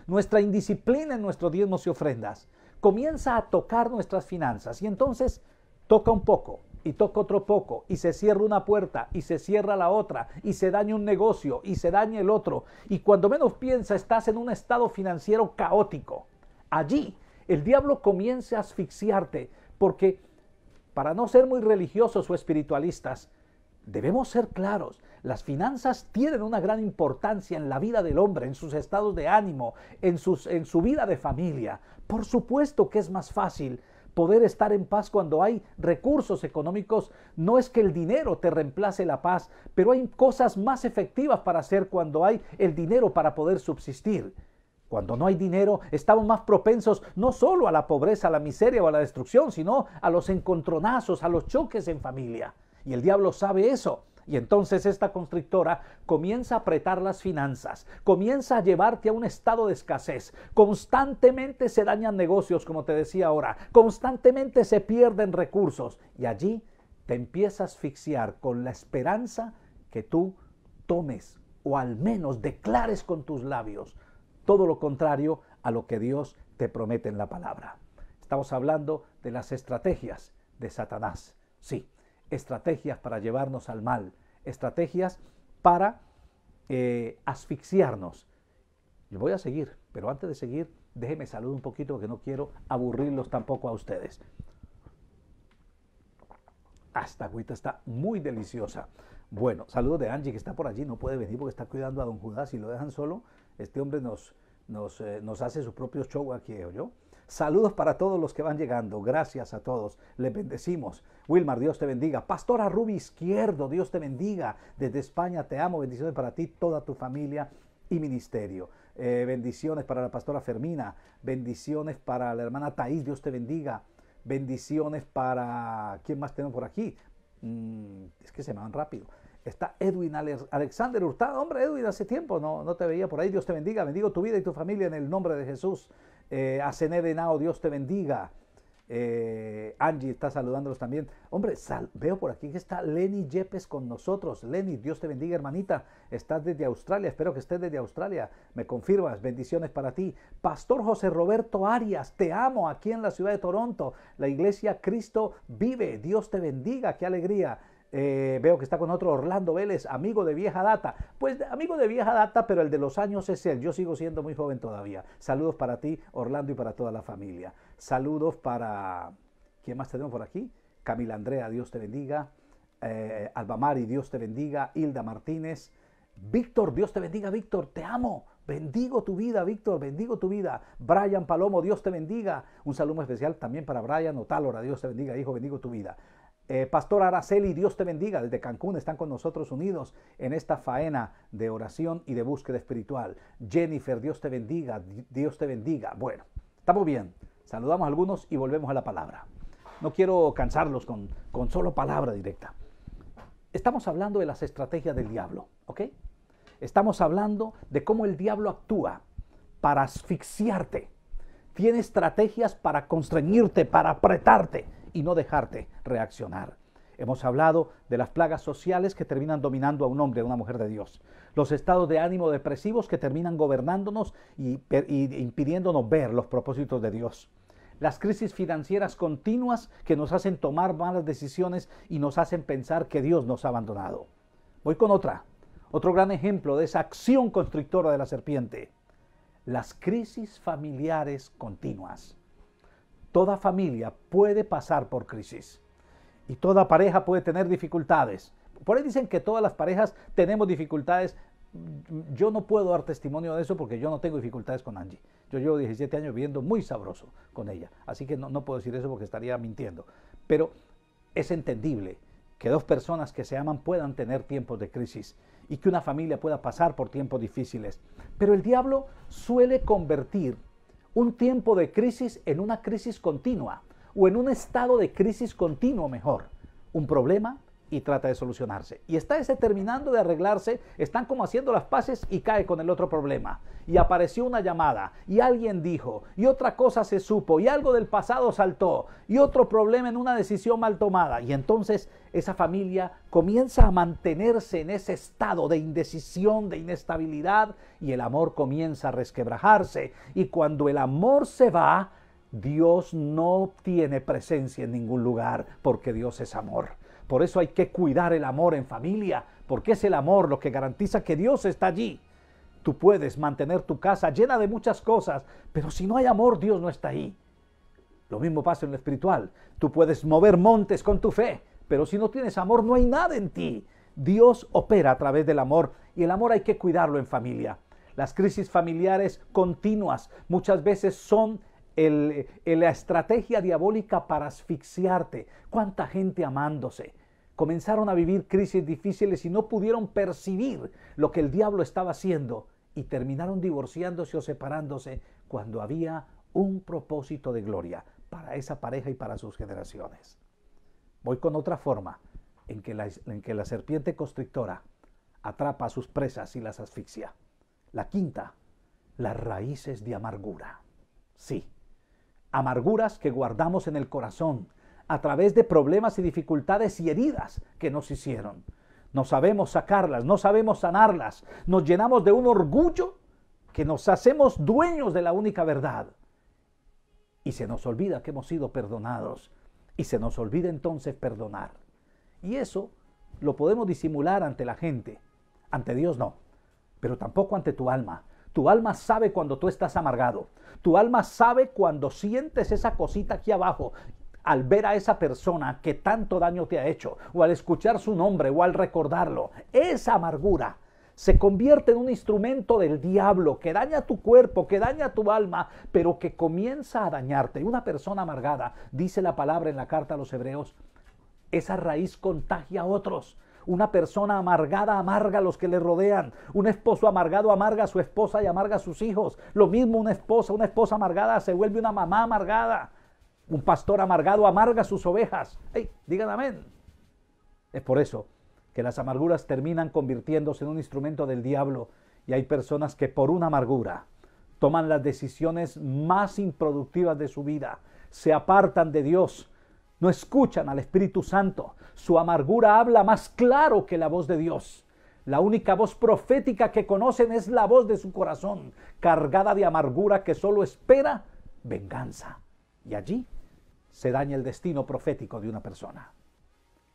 nuestra indisciplina en nuestros diezmos y ofrendas, comienza a tocar nuestras finanzas y entonces toca un poco y toca otro poco y se cierra una puerta y se cierra la otra y se daña un negocio y se daña el otro y cuando menos piensa estás en un estado financiero caótico. Allí el diablo comienza a asfixiarte porque para no ser muy religiosos o espiritualistas, Debemos ser claros, las finanzas tienen una gran importancia en la vida del hombre, en sus estados de ánimo, en, su vida de familia. Por supuesto que es más fácil poder estar en paz cuando hay recursos económicos. No es que el dinero te reemplace la paz, pero hay cosas más efectivas para hacer cuando hay el dinero para poder subsistir. Cuando no hay dinero, estamos más propensos no solo a la pobreza, a la miseria o a la destrucción, sino a los encontronazos, a los choques en familia. Y el diablo sabe eso. Y entonces esta constrictora comienza a apretar las finanzas, comienza a llevarte a un estado de escasez. Constantemente se dañan negocios, como te decía ahora, constantemente se pierden recursos. Y allí te empiezas a asfixiar con la esperanza que tú tomes o al menos declares con tus labios todo lo contrario a lo que Dios te promete en la palabra. Estamos hablando de las estrategias de Satanás. Sí, estrategias para llevarnos al mal, estrategias para eh, asfixiarnos. Yo voy a seguir, pero antes de seguir, déjeme saludar un poquito porque no quiero aburrirlos tampoco a ustedes. Esta agüita está muy deliciosa. Bueno, saludos de Angie que está por allí, no puede venir porque está cuidando a don Judas y si lo dejan solo. Este hombre nos, nos, eh, hace su propio show aquí, yo Saludos para todos los que van llegando. Gracias a todos. Les bendecimos. Wilmar, Dios te bendiga. Pastora Ruby Izquierdo, Dios te bendiga. Desde España te amo. Bendiciones para ti, toda tu familia y ministerio. Eh, bendiciones para la pastora Fermina. Bendiciones para la hermana Taís. Dios te bendiga. Bendiciones para... ¿Quién más tenemos por aquí? Mm, es que se me van rápido. Está Edwin Alexander Hurtado. Hombre, Edwin, hace tiempo no, no te veía por ahí. Dios te bendiga. Bendigo tu vida y tu familia en el nombre de Jesús. Eh, de Nao, Dios te bendiga. Eh, Angie está saludándolos también. Hombre, veo por aquí que está Lenny Yepes con nosotros. Lenny, Dios te bendiga, hermanita. Estás desde Australia, espero que estés desde Australia. Me confirmas, bendiciones para ti. Pastor José Roberto Arias, te amo aquí en la ciudad de Toronto. La iglesia Cristo vive. Dios te bendiga, qué alegría. Eh, veo que está con otro Orlando Vélez, amigo de vieja data. Pues amigo de vieja data, pero el de los años es él. Yo sigo siendo muy joven todavía. Saludos para ti, Orlando, y para toda la familia. Saludos para... ¿Quién más tenemos por aquí? Camila Andrea, Dios te bendiga. Eh, Alba Mari, Dios te bendiga. Hilda Martínez. Víctor, Dios te bendiga, Víctor, te amo. Bendigo tu vida, Víctor, bendigo tu vida. Brian Palomo, Dios te bendiga. Un saludo especial también para Brian Otálora, Dios te bendiga, hijo, bendigo tu vida. Eh, Pastor Araceli, Dios te bendiga desde Cancún, están con nosotros unidos en esta faena de oración y de búsqueda espiritual. Jennifer, Dios te bendiga, Dios te bendiga. Bueno, estamos bien, saludamos a algunos y volvemos a la palabra. No quiero cansarlos con, con solo palabra directa. Estamos hablando de las estrategias del diablo, ¿ok? Estamos hablando de cómo el diablo actúa para asfixiarte. Tiene estrategias para constreñirte, para apretarte y no dejarte reaccionar. Hemos hablado de las plagas sociales que terminan dominando a un hombre, a una mujer de Dios. Los estados de ánimo depresivos que terminan gobernándonos y, impidiéndonos ver los propósitos de Dios. Las crisis financieras continuas que nos hacen tomar malas decisiones y nos hacen pensar que Dios nos ha abandonado. Voy con otra. Otro gran ejemplo de esa acción constrictora de la serpiente. Las crisis familiares continuas. Toda familia puede pasar por crisis y toda pareja puede tener dificultades. Por ahí dicen que todas las parejas tenemos dificultades. Yo no puedo dar testimonio de eso porque yo no tengo dificultades con Angie. Yo llevo 17 años viviendo muy sabroso con ella. Así que no, no puedo decir eso porque estaría mintiendo. Pero es entendible que dos personas que se aman puedan tener tiempos de crisis y que una familia pueda pasar por tiempos difíciles. Pero el diablo suele convertir un tiempo de crisis en una crisis continua o en un estado de crisis continuo mejor. Un problema, y trata de solucionarse. Y está ese terminando de arreglarse, están como haciendo las paces y cae con el otro problema. Y apareció una llamada y alguien dijo y otra cosa se supo y algo del pasado saltó y otro problema en una decisión mal tomada. Y entonces esa familia comienza a mantenerse en ese estado de indecisión, de inestabilidad y el amor comienza a resquebrajarse. Y cuando el amor se va, Dios no tiene presencia en ningún lugar porque Dios es amor. Por eso hay que cuidar el amor en familia, porque es el amor lo que garantiza que Dios está allí. Tú puedes mantener tu casa llena de muchas cosas, pero si no hay amor, Dios no está ahí. Lo mismo pasa en lo espiritual. Tú puedes mover montes con tu fe, pero si no tienes amor, no hay nada en ti. Dios opera a través del amor y el amor hay que cuidarlo en familia. Las crisis familiares continuas muchas veces son la estrategia diabólica para asfixiarte. ¿Cuánta gente amándose? Comenzaron a vivir crisis difíciles y no pudieron percibir lo que el diablo estaba haciendo y terminaron divorciándose o separándose cuando había un propósito de gloria para esa pareja y para sus generaciones. Voy con otra forma en que la, en que la serpiente constrictora atrapa a sus presas y las asfixia. La quinta, las raíces de amargura. Sí, amarguras que guardamos en el corazón, a través de problemas y dificultades y heridas que nos hicieron. No sabemos sacarlas, no sabemos sanarlas, nos llenamos de un orgullo que nos hacemos dueños de la única verdad. Y se nos olvida que hemos sido perdonados y se nos olvida entonces perdonar. Y eso lo podemos disimular ante la gente, ante Dios no, pero tampoco ante tu alma. Tu alma sabe cuando tú estás amargado, tu alma sabe cuando sientes esa cosita aquí abajo al ver a esa persona que tanto daño te ha hecho, o al escuchar su nombre, o al recordarlo, esa amargura se convierte en un instrumento del diablo que daña tu cuerpo, que daña tu alma, pero que comienza a dañarte. Una persona amargada, dice la palabra en la carta a los hebreos, esa raíz contagia a otros una persona amargada amarga a los que le rodean, un esposo amargado amarga a su esposa y amarga a sus hijos, lo mismo una esposa, una esposa amargada se vuelve una mamá amargada, un pastor amargado amarga a sus ovejas. Hey, digan amén. Es por eso que las amarguras terminan convirtiéndose en un instrumento del diablo y hay personas que por una amargura toman las decisiones más improductivas de su vida, se apartan de Dios, no escuchan al Espíritu Santo. Su amargura habla más claro que la voz de Dios. La única voz profética que conocen es la voz de su corazón, cargada de amargura que solo espera venganza. Y allí se daña el destino profético de una persona.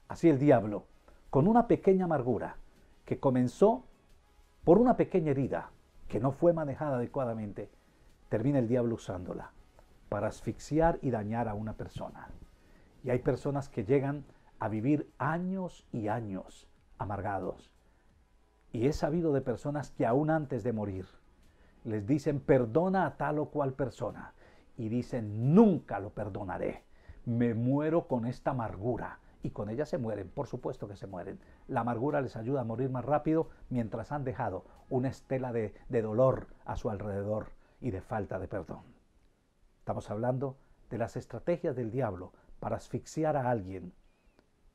Así el diablo, con una pequeña amargura que comenzó por una pequeña herida que no fue manejada adecuadamente, termina el diablo usándola para asfixiar y dañar a una persona. Y hay personas que llegan a vivir años y años amargados. Y he sabido de personas que aún antes de morir les dicen perdona a tal o cual persona y dicen nunca lo perdonaré. Me muero con esta amargura y con ella se mueren, por supuesto que se mueren. La amargura les ayuda a morir más rápido mientras han dejado una estela de, dolor a su alrededor y de falta de perdón. Estamos hablando de las estrategias del diablo para asfixiar a alguien.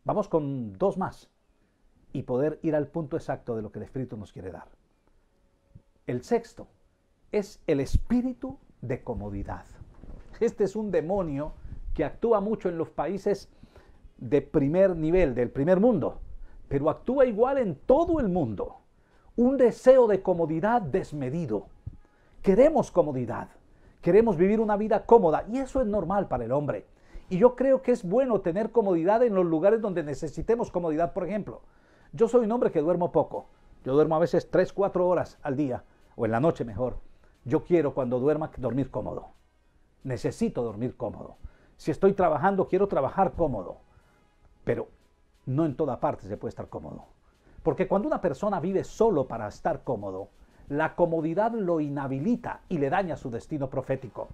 Vamos con dos más y poder ir al punto exacto de lo que el Espíritu nos quiere dar. El sexto es el espíritu de comodidad. Este es un demonio que actúa mucho en los países de primer nivel, del primer mundo, pero actúa igual en todo el mundo. Un deseo de comodidad desmedido. Queremos comodidad, queremos vivir una vida cómoda y eso es normal para el hombre. Y yo creo que es bueno tener comodidad en los lugares donde necesitemos comodidad. Por ejemplo, yo soy un hombre que duermo poco. Yo duermo a veces 3, 4 horas al día, o en la noche mejor. Yo quiero cuando duerma dormir cómodo. Necesito dormir cómodo. Si estoy trabajando, quiero trabajar cómodo. Pero no en toda parte se puede estar cómodo. Porque cuando una persona vive solo para estar cómodo, la comodidad lo inhabilita y le daña su destino profético.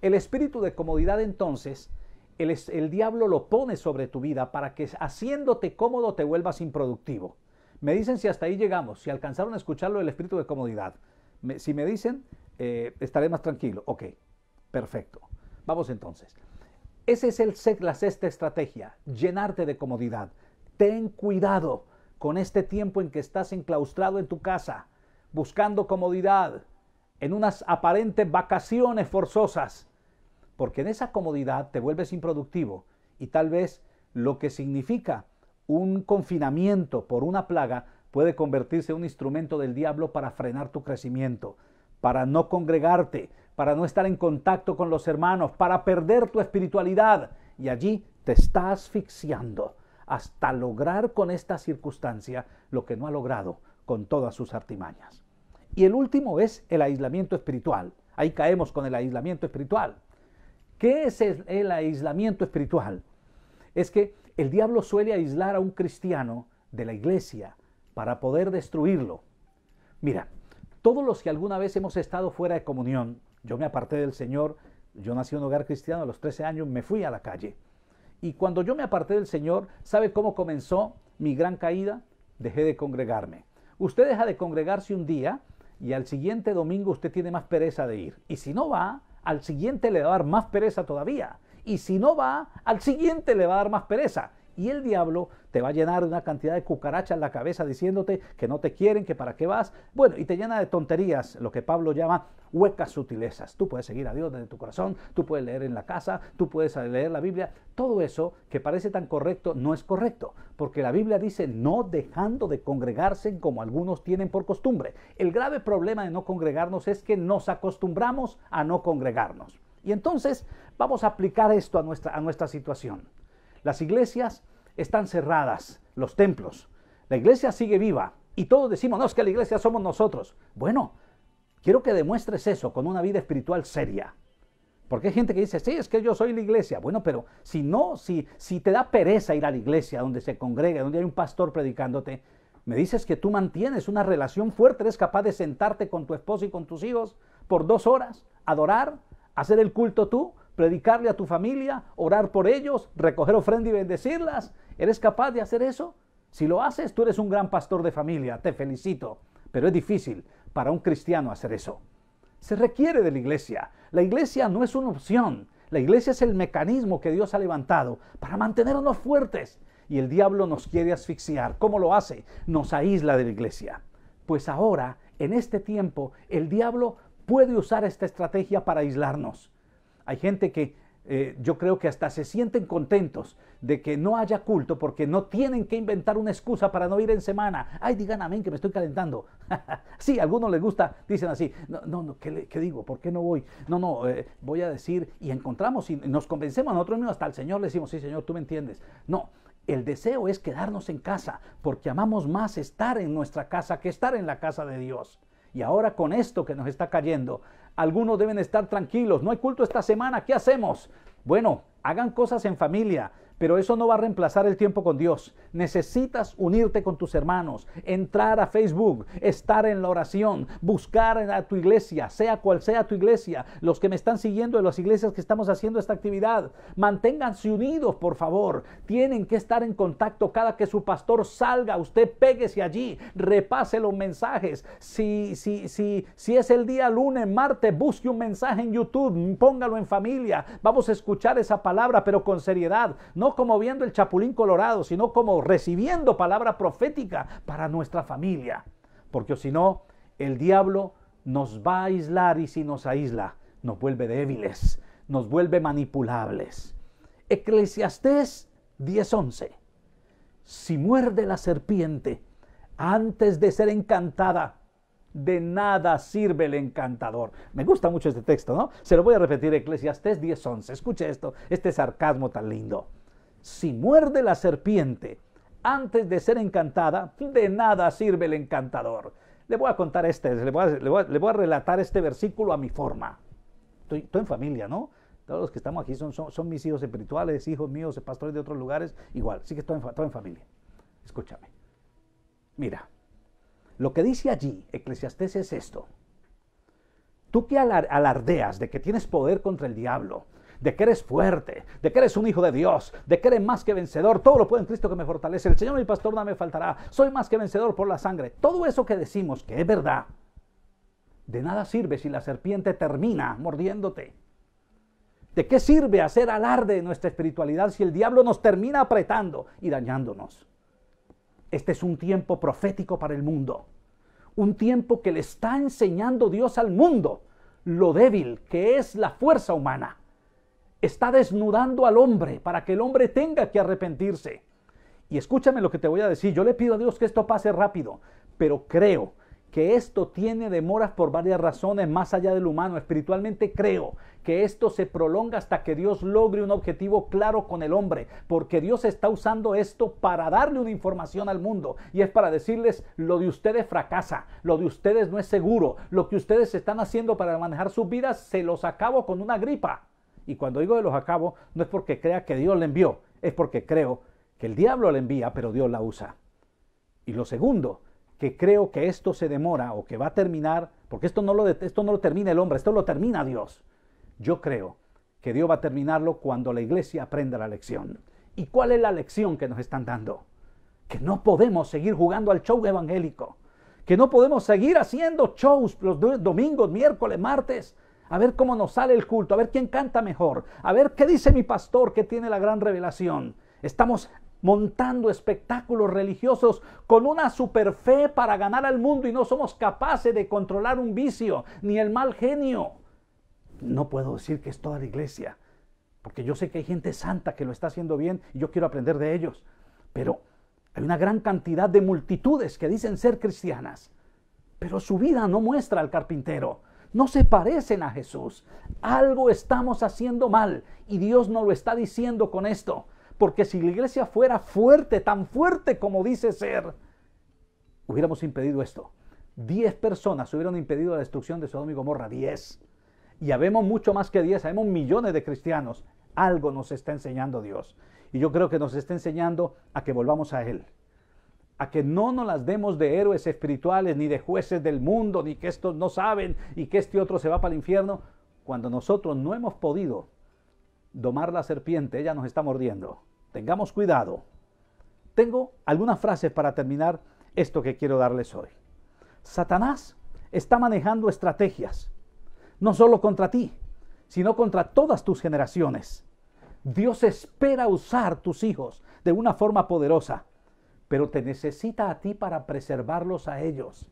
El espíritu de comodidad entonces el, diablo lo pone sobre tu vida para que haciéndote cómodo te vuelvas improductivo. Me dicen si hasta ahí llegamos, si alcanzaron a escucharlo el espíritu de comodidad. si me dicen, eh, estaré más tranquilo. Ok, perfecto. Vamos entonces. Esa es la sexta estrategia, llenarte de comodidad. Ten cuidado con este tiempo en que estás enclaustrado en tu casa, buscando comodidad, en unas aparentes vacaciones forzosas porque en esa comodidad te vuelves improductivo y tal vez lo que significa un confinamiento por una plaga puede convertirse en un instrumento del diablo para frenar tu crecimiento, para no congregarte, para no estar en contacto con los hermanos, para perder tu espiritualidad. Y allí te está asfixiando hasta lograr con esta circunstancia lo que no ha logrado con todas sus artimañas. Y el último es el aislamiento espiritual. Ahí caemos con el aislamiento espiritual. ¿Qué es el aislamiento espiritual? Es que el diablo suele aislar a un cristiano de la iglesia para poder destruirlo. Mira, todos los que alguna vez hemos estado fuera de comunión, yo me aparté del Señor, yo nací en un hogar cristiano, a los 13 años me fui a la calle. Y cuando yo me aparté del Señor, ¿sabe cómo comenzó mi gran caída? Dejé de congregarme. Usted deja de congregarse un día y al siguiente domingo usted tiene más pereza de ir. Y si no va, al siguiente le va a dar más pereza todavía. Y si no va, al siguiente le va a dar más pereza. Y el diablo te va a llenar de una cantidad de cucarachas en la cabeza diciéndote que no te quieren, que para qué vas. Bueno, y te llena de tonterías, lo que Pablo llama huecas sutilezas. Tú puedes seguir a Dios desde tu corazón, tú puedes leer en la casa, tú puedes leer la Biblia. Todo eso que parece tan correcto no es correcto, porque la Biblia dice no dejando de congregarse como algunos tienen por costumbre. El grave problema de no congregarnos es que nos acostumbramos a no congregarnos. Y entonces vamos a aplicar esto a nuestra, a nuestra situación. Las iglesias están cerradas, los templos. La iglesia sigue viva y todos decimos, no, es que la iglesia somos nosotros. Bueno, quiero que demuestres eso con una vida espiritual seria. Porque hay gente que dice, sí, es que yo soy la iglesia. Bueno, pero si no, si, si te da pereza ir a la iglesia donde se congrega, donde hay un pastor predicándote, me dices que tú mantienes una relación fuerte, eres capaz de sentarte con tu esposo y con tus hijos por dos horas, adorar, hacer el culto tú, predicarle a tu familia, orar por ellos, recoger ofrenda y bendecirlas. ¿Eres capaz de hacer eso? Si lo haces, tú eres un gran pastor de familia, te felicito. Pero es difícil para un cristiano hacer eso. Se requiere de la iglesia. La iglesia no es una opción. La iglesia es el mecanismo que Dios ha levantado para mantenernos fuertes. Y el diablo nos quiere asfixiar. ¿Cómo lo hace? Nos aísla de la iglesia. Pues ahora, en este tiempo, el diablo puede usar esta estrategia para aislarnos. Hay gente que eh, yo creo que hasta se sienten contentos de que no haya culto porque no tienen que inventar una excusa para no ir en semana. Ay, digan amén que me estoy calentando. sí, a algunos les gusta, dicen así, no, no, ¿qué, digo? ¿Por qué no voy? No, no, eh, voy a decir y encontramos y nos convencemos nosotros mismos, hasta el Señor le decimos, sí, Señor, tú me entiendes. No, el deseo es quedarnos en casa porque amamos más estar en nuestra casa que estar en la casa de Dios. Y ahora con esto que nos está cayendo, algunos deben estar tranquilos. No hay culto esta semana. ¿Qué hacemos? Bueno, hagan cosas en familia. Pero eso no va a reemplazar el tiempo con Dios. Necesitas unirte con tus hermanos, entrar a Facebook, estar en la oración, buscar a tu iglesia, sea cual sea tu iglesia, los que me están siguiendo de las iglesias que estamos haciendo esta actividad, manténganse unidos, por favor. Tienen que estar en contacto cada que su pastor salga, usted péguese allí, repase los mensajes. Si si si si es el día lunes, martes, busque un mensaje en YouTube, póngalo en familia. Vamos a escuchar esa palabra, pero con seriedad. No como viendo el chapulín colorado, sino como recibiendo palabra profética para nuestra familia. Porque si no, el diablo nos va a aislar y si nos aísla, nos vuelve débiles, nos vuelve manipulables. Eclesiastés 10:11. Si muerde la serpiente antes de ser encantada, de nada sirve el encantador. Me gusta mucho este texto, ¿no? Se lo voy a repetir, Eclesiastés 10:11. Escuche esto, este sarcasmo tan lindo si muerde la serpiente antes de ser encantada, de nada sirve el encantador. Le voy a contar este, le voy a, relatar este versículo a mi forma. Estoy, en familia, ¿no? Todos los que estamos aquí son, mis hijos espirituales, hijos míos, pastores de otros lugares, igual. Sí que estoy en, en familia. Escúchame. Mira, lo que dice allí Eclesiastés es esto. Tú que alardeas de que tienes poder contra el diablo, de que eres fuerte, de que eres un hijo de Dios, de que eres más que vencedor. Todo lo puedo en Cristo que me fortalece. El Señor mi pastor no me faltará. Soy más que vencedor por la sangre. Todo eso que decimos que es verdad, de nada sirve si la serpiente termina mordiéndote. ¿De qué sirve hacer alarde de nuestra espiritualidad si el diablo nos termina apretando y dañándonos? Este es un tiempo profético para el mundo. Un tiempo que le está enseñando Dios al mundo lo débil que es la fuerza humana está desnudando al hombre para que el hombre tenga que arrepentirse. Y escúchame lo que te voy a decir, yo le pido a Dios que esto pase rápido, pero creo que esto tiene demoras por varias razones más allá del humano. Espiritualmente creo que esto se prolonga hasta que Dios logre un objetivo claro con el hombre, porque Dios está usando esto para darle una información al mundo y es para decirles lo de ustedes fracasa, lo de ustedes no es seguro, lo que ustedes están haciendo para manejar sus vidas se los acabo con una gripa. Y cuando digo de los acabo, no es porque crea que Dios le envió, es porque creo que el diablo le envía, pero Dios la usa. Y lo segundo, que creo que esto se demora o que va a terminar, porque esto no lo, esto no lo termina el hombre, esto lo termina Dios. Yo creo que Dios va a terminarlo cuando la iglesia aprenda la lección. ¿Y cuál es la lección que nos están dando? Que no podemos seguir jugando al show evangélico, que no podemos seguir haciendo shows los domingos, miércoles, martes, a ver cómo nos sale el culto, a ver quién canta mejor, a ver qué dice mi pastor que tiene la gran revelación. Estamos montando espectáculos religiosos con una fe para ganar al mundo y no somos capaces de controlar un vicio ni el mal genio. No puedo decir que es toda la iglesia, porque yo sé que hay gente santa que lo está haciendo bien y yo quiero aprender de ellos, pero hay una gran cantidad de multitudes que dicen ser cristianas, pero su vida no muestra al carpintero, no se parecen a Jesús. Algo estamos haciendo mal y Dios nos lo está diciendo con esto. Porque si la iglesia fuera fuerte, tan fuerte como dice ser, hubiéramos impedido esto. Diez personas hubieran impedido la destrucción de Sodoma y Gomorra. Diez. Y habemos mucho más que diez, habemos millones de cristianos. Algo nos está enseñando Dios. Y yo creo que nos está enseñando a que volvamos a Él a que no nos las demos de héroes espirituales, ni de jueces del mundo, ni que estos no saben y que este otro se va para el infierno, cuando nosotros no hemos podido domar la serpiente, ella nos está mordiendo. Tengamos cuidado. Tengo algunas frases para terminar esto que quiero darles hoy. Satanás está manejando estrategias, no solo contra ti, sino contra todas tus generaciones. Dios espera usar tus hijos de una forma poderosa pero te necesita a ti para preservarlos a ellos.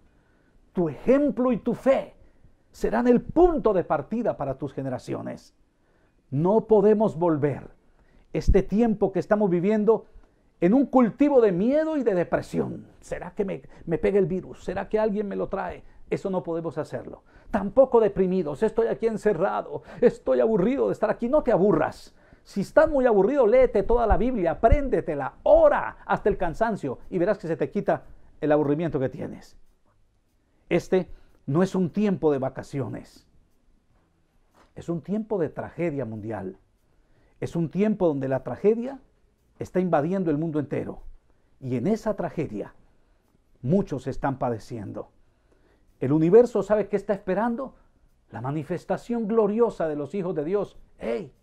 Tu ejemplo y tu fe serán el punto de partida para tus generaciones. No podemos volver este tiempo que estamos viviendo en un cultivo de miedo y de depresión. ¿Será que me, me pega el virus? ¿Será que alguien me lo trae? Eso no podemos hacerlo. Tampoco deprimidos. Estoy aquí encerrado. Estoy aburrido de estar aquí. No te aburras. Si estás muy aburrido, léete toda la Biblia, apréndetela, ora hasta el cansancio y verás que se te quita el aburrimiento que tienes. Este no es un tiempo de vacaciones. Es un tiempo de tragedia mundial. Es un tiempo donde la tragedia está invadiendo el mundo entero. Y en esa tragedia muchos están padeciendo. El universo sabe que está esperando la manifestación gloriosa de los hijos de Dios. ¡Hey!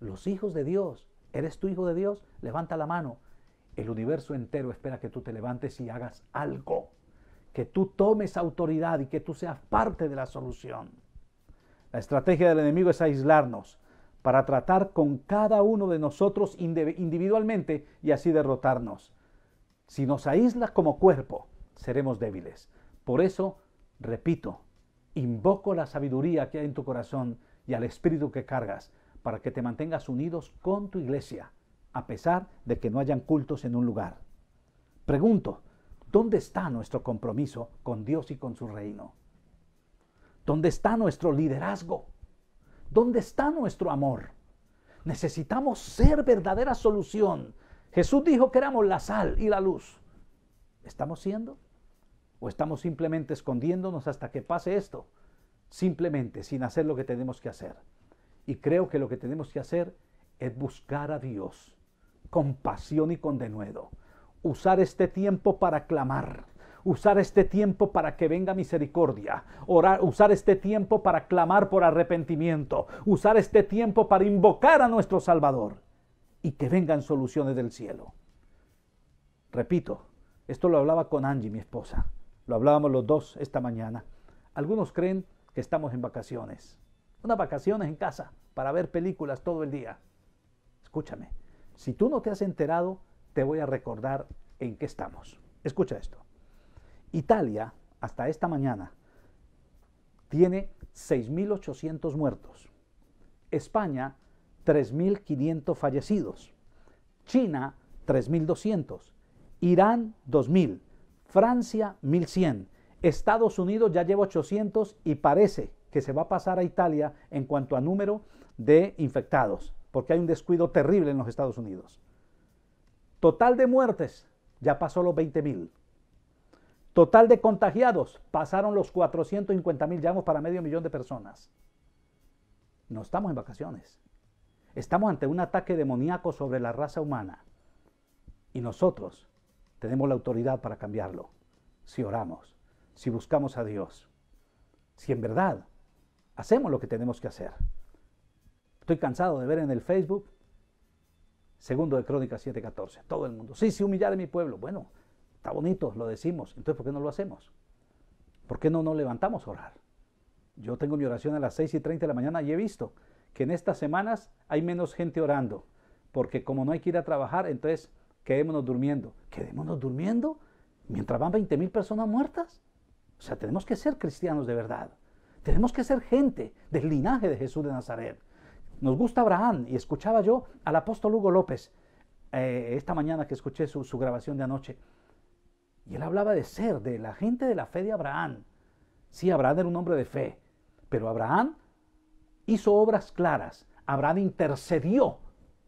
los hijos de Dios. ¿Eres tu hijo de Dios? Levanta la mano. El universo entero espera que tú te levantes y hagas algo, que tú tomes autoridad y que tú seas parte de la solución. La estrategia del enemigo es aislarnos para tratar con cada uno de nosotros individualmente y así derrotarnos. Si nos aísla como cuerpo, seremos débiles. Por eso, repito, invoco la sabiduría que hay en tu corazón y al espíritu que cargas para que te mantengas unidos con tu iglesia, a pesar de que no hayan cultos en un lugar. Pregunto, ¿dónde está nuestro compromiso con Dios y con su reino? ¿Dónde está nuestro liderazgo? ¿Dónde está nuestro amor? Necesitamos ser verdadera solución. Jesús dijo que éramos la sal y la luz. ¿Estamos siendo? ¿O estamos simplemente escondiéndonos hasta que pase esto? Simplemente sin hacer lo que tenemos que hacer. Y creo que lo que tenemos que hacer es buscar a Dios con pasión y con denuedo. Usar este tiempo para clamar. Usar este tiempo para que venga misericordia. usar este tiempo para clamar por arrepentimiento. Usar este tiempo para invocar a nuestro Salvador y que vengan soluciones del cielo. Repito, esto lo hablaba con Angie, mi esposa. Lo hablábamos los dos esta mañana. Algunos creen que estamos en vacaciones unas vacaciones en casa para ver películas todo el día. Escúchame, si tú no te has enterado, te voy a recordar en qué estamos. Escucha esto. Italia, hasta esta mañana, tiene 6.800 muertos. España, 3.500 fallecidos. China, 3.200. Irán, 2.000. Francia, 1.100. Estados Unidos ya lleva 800 y parece que se va a pasar a Italia en cuanto a número de infectados, porque hay un descuido terrible en los Estados Unidos. Total de muertes, ya pasó los 20 mil. Total de contagiados, pasaron los 450 mil, vamos para medio millón de personas. No estamos en vacaciones. Estamos ante un ataque demoníaco sobre la raza humana. Y nosotros tenemos la autoridad para cambiarlo, si oramos, si buscamos a Dios, si en verdad hacemos lo que tenemos que hacer. Estoy cansado de ver en el Facebook, segundo de Crónicas 7:14, todo el mundo. Sí, sí, humillar a mi pueblo. Bueno, está bonito, lo decimos. Entonces, ¿por qué no lo hacemos? ¿Por qué no nos levantamos a orar? Yo tengo mi oración a las 6 y 30 de la mañana y he visto que en estas semanas hay menos gente orando, porque como no hay que ir a trabajar, entonces quedémonos durmiendo. ¿Quedémonos durmiendo? Mientras van 20 mil personas muertas. O sea, tenemos que ser cristianos de verdad. Tenemos que ser gente del linaje de Jesús de Nazaret. Nos gusta Abraham y escuchaba yo al apóstol Hugo López eh, esta mañana que escuché su, grabación de anoche. Y él hablaba de ser, de la gente de la fe de Abraham. Sí, Abraham era un hombre de fe, pero Abraham hizo obras claras. Abraham intercedió,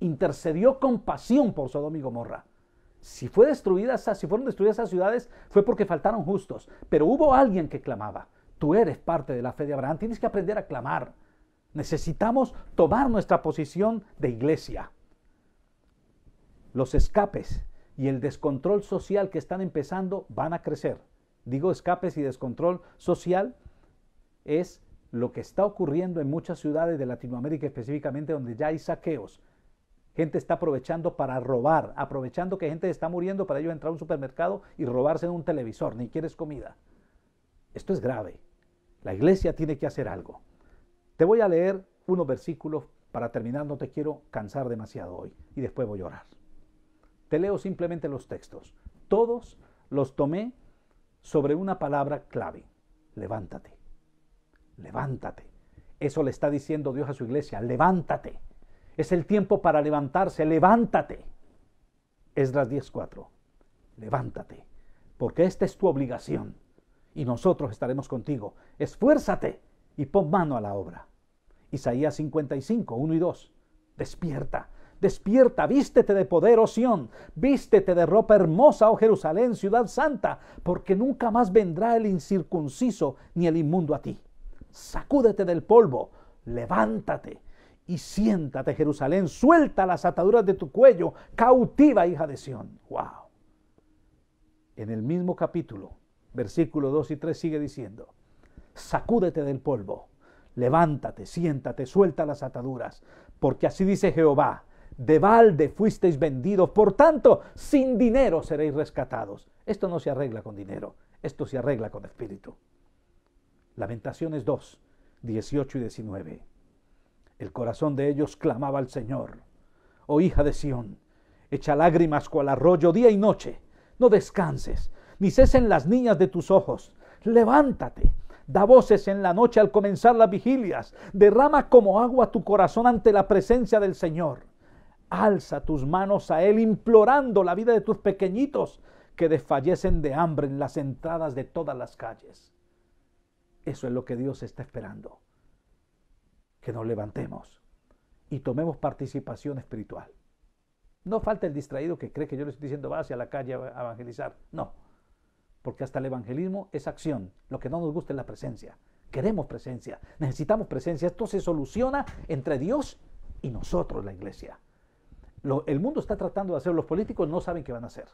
intercedió con pasión por Sodom y Gomorra. Si, fue destruida, si fueron destruidas esas ciudades fue porque faltaron justos, pero hubo alguien que clamaba. Tú eres parte de la fe de Abraham. Tienes que aprender a clamar. Necesitamos tomar nuestra posición de iglesia. Los escapes y el descontrol social que están empezando van a crecer. Digo escapes y descontrol social es lo que está ocurriendo en muchas ciudades de Latinoamérica específicamente donde ya hay saqueos. Gente está aprovechando para robar, aprovechando que gente está muriendo para ellos entrar a un supermercado y robarse un televisor, ni quieres comida. Esto es grave. La iglesia tiene que hacer algo. Te voy a leer unos versículos para terminar, no te quiero cansar demasiado hoy y después voy a llorar. Te leo simplemente los textos. Todos los tomé sobre una palabra clave. Levántate. Levántate. Eso le está diciendo Dios a su iglesia. Levántate. Es el tiempo para levantarse. Levántate. Esdras 10:4. Levántate. Porque esta es tu obligación y nosotros estaremos contigo. Esfuérzate y pon mano a la obra. Isaías 55, 1 y 2. Despierta, despierta, vístete de poder, oh Sión, vístete de ropa hermosa, oh Jerusalén, ciudad santa, porque nunca más vendrá el incircunciso ni el inmundo a ti. Sacúdete del polvo, levántate y siéntate, Jerusalén, suelta las ataduras de tu cuello, cautiva, hija de Sión. Wow. En el mismo capítulo, Versículo 2 y 3 sigue diciendo, sacúdete del polvo, levántate, siéntate, suelta las ataduras, porque así dice Jehová, de balde fuisteis vendidos, por tanto, sin dinero seréis rescatados. Esto no se arregla con dinero, esto se arregla con espíritu. Lamentaciones 2, 18 y 19. El corazón de ellos clamaba al Señor. Oh hija de Sión, echa lágrimas cual arroyo día y noche. No descanses, ni cesen las niñas de tus ojos. Levántate. Da voces en la noche al comenzar las vigilias. Derrama como agua tu corazón ante la presencia del Señor. Alza tus manos a Él implorando la vida de tus pequeñitos que desfallecen de hambre en las entradas de todas las calles. Eso es lo que Dios está esperando. Que nos levantemos y tomemos participación espiritual. No falta el distraído que cree que yo le estoy diciendo, va hacia la calle a evangelizar. No, porque hasta el evangelismo es acción. Lo que no nos gusta es la presencia. Queremos presencia. Necesitamos presencia. Esto se soluciona entre Dios y nosotros, la iglesia. el mundo está tratando de hacer. Los políticos no saben qué van a hacer.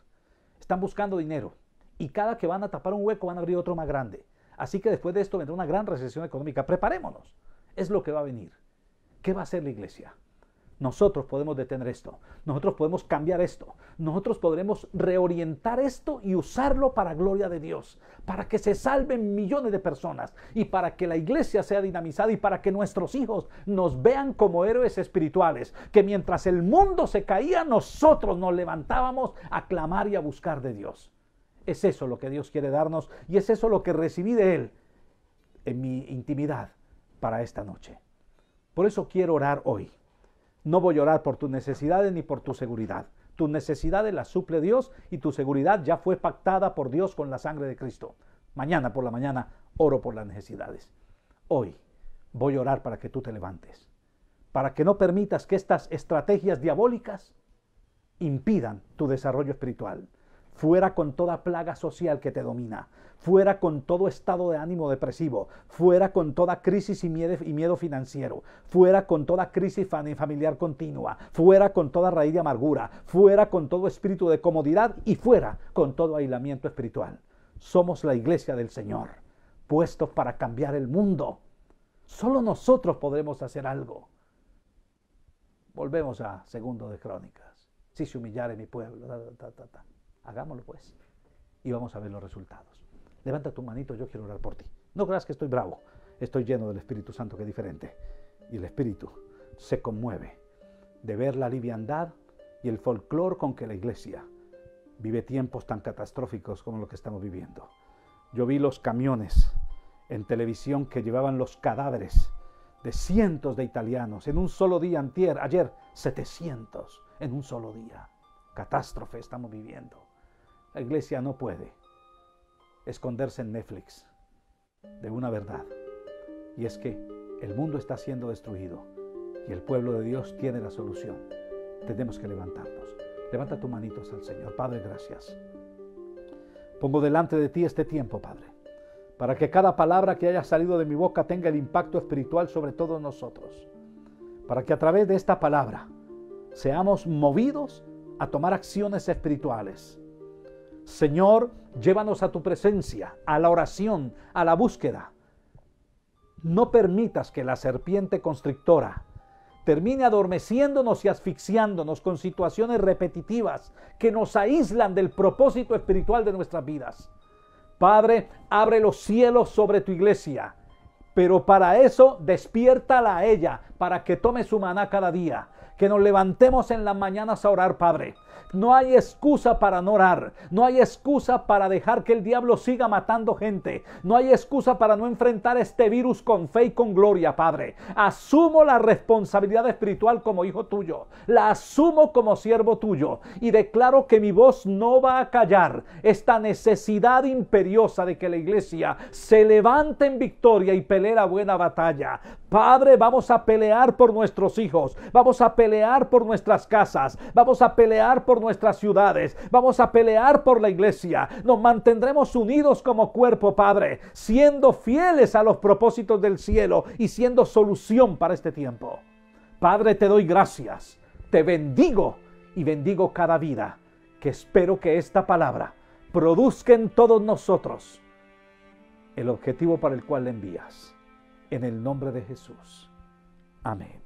Están buscando dinero. Y cada que van a tapar un hueco van a abrir otro más grande. Así que después de esto vendrá una gran recesión económica. Preparémonos. Es lo que va a venir. ¿Qué va a hacer la iglesia? Nosotros podemos detener esto, nosotros podemos cambiar esto, nosotros podremos reorientar esto y usarlo para gloria de Dios, para que se salven millones de personas y para que la iglesia sea dinamizada y para que nuestros hijos nos vean como héroes espirituales, que mientras el mundo se caía, nosotros nos levantábamos a clamar y a buscar de Dios. Es eso lo que Dios quiere darnos y es eso lo que recibí de Él en mi intimidad para esta noche. Por eso quiero orar hoy. No voy a orar por tus necesidades ni por tu seguridad. Tus necesidades las suple Dios y tu seguridad ya fue pactada por Dios con la sangre de Cristo. Mañana por la mañana oro por las necesidades. Hoy voy a orar para que tú te levantes, para que no permitas que estas estrategias diabólicas impidan tu desarrollo espiritual fuera con toda plaga social que te domina, fuera con todo estado de ánimo depresivo, fuera con toda crisis y miedo, financiero, fuera con toda crisis familiar continua, fuera con toda raíz de amargura, fuera con todo espíritu de comodidad y fuera con todo aislamiento espiritual. Somos la iglesia del Señor, puestos para cambiar el mundo. Solo nosotros podremos hacer algo. Volvemos a segundo de Crónicas. Si se en mi pueblo. Hagámoslo pues. Y vamos a ver los resultados. Levanta tu manito, yo quiero orar por ti. No creas que estoy bravo. Estoy lleno del Espíritu Santo que es diferente. Y el Espíritu se conmueve de ver la liviandad y el folclor con que la iglesia vive tiempos tan catastróficos como los que estamos viviendo. Yo vi los camiones en televisión que llevaban los cadáveres de cientos de italianos en un solo día ayer 700 en un solo día. Catástrofe estamos viviendo. La iglesia no puede esconderse en Netflix de una verdad. Y es que el mundo está siendo destruido y el pueblo de Dios tiene la solución. Tenemos que levantarnos. Levanta tus manitos al Señor. Padre, gracias. Pongo delante de ti este tiempo, Padre, para que cada palabra que haya salido de mi boca tenga el impacto espiritual sobre todos nosotros. Para que a través de esta palabra seamos movidos a tomar acciones espirituales Señor, llévanos a tu presencia, a la oración, a la búsqueda. No permitas que la serpiente constrictora termine adormeciéndonos y asfixiándonos con situaciones repetitivas que nos aíslan del propósito espiritual de nuestras vidas. Padre, abre los cielos sobre tu iglesia, pero para eso despiértala a ella, para que tome su maná cada día, que nos levantemos en las mañanas a orar, Padre. No hay excusa para no orar. No hay excusa para dejar que el diablo siga matando gente. No hay excusa para no enfrentar este virus con fe y con gloria, Padre. Asumo la responsabilidad espiritual como hijo tuyo. La asumo como siervo tuyo. Y declaro que mi voz no va a callar esta necesidad imperiosa de que la iglesia se levante en victoria y pelee la buena batalla. Padre, vamos a pelear por nuestros hijos. Vamos a pelear por nuestras casas, vamos a pelear por nuestras ciudades, vamos a pelear por la iglesia. Nos mantendremos unidos como cuerpo, Padre, siendo fieles a los propósitos del cielo y siendo solución para este tiempo. Padre, te doy gracias, te bendigo y bendigo cada vida, que espero que esta palabra produzca en todos nosotros el objetivo para el cual le envías. En el nombre de Jesús. Amén.